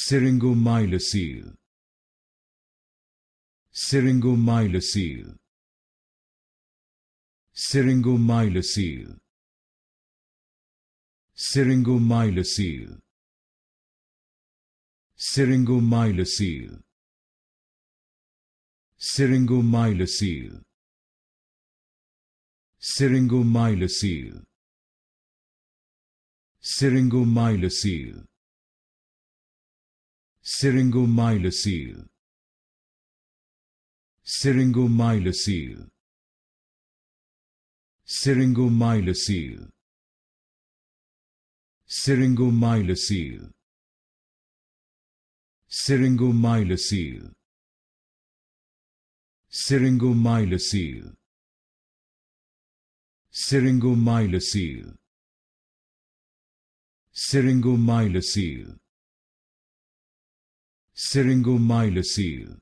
Syringomyelocele Syringomyelocele Syringomyelocele Syringomyelocele Syringomyelocele Syringomyelocele Syringomyelocele Syringomyelocele syringomyelocele syringomyelocele syringomyelocele syringomyelocele syringomyelocele syringomyelocele syringomyelocele syringomyelocele syringomyelosil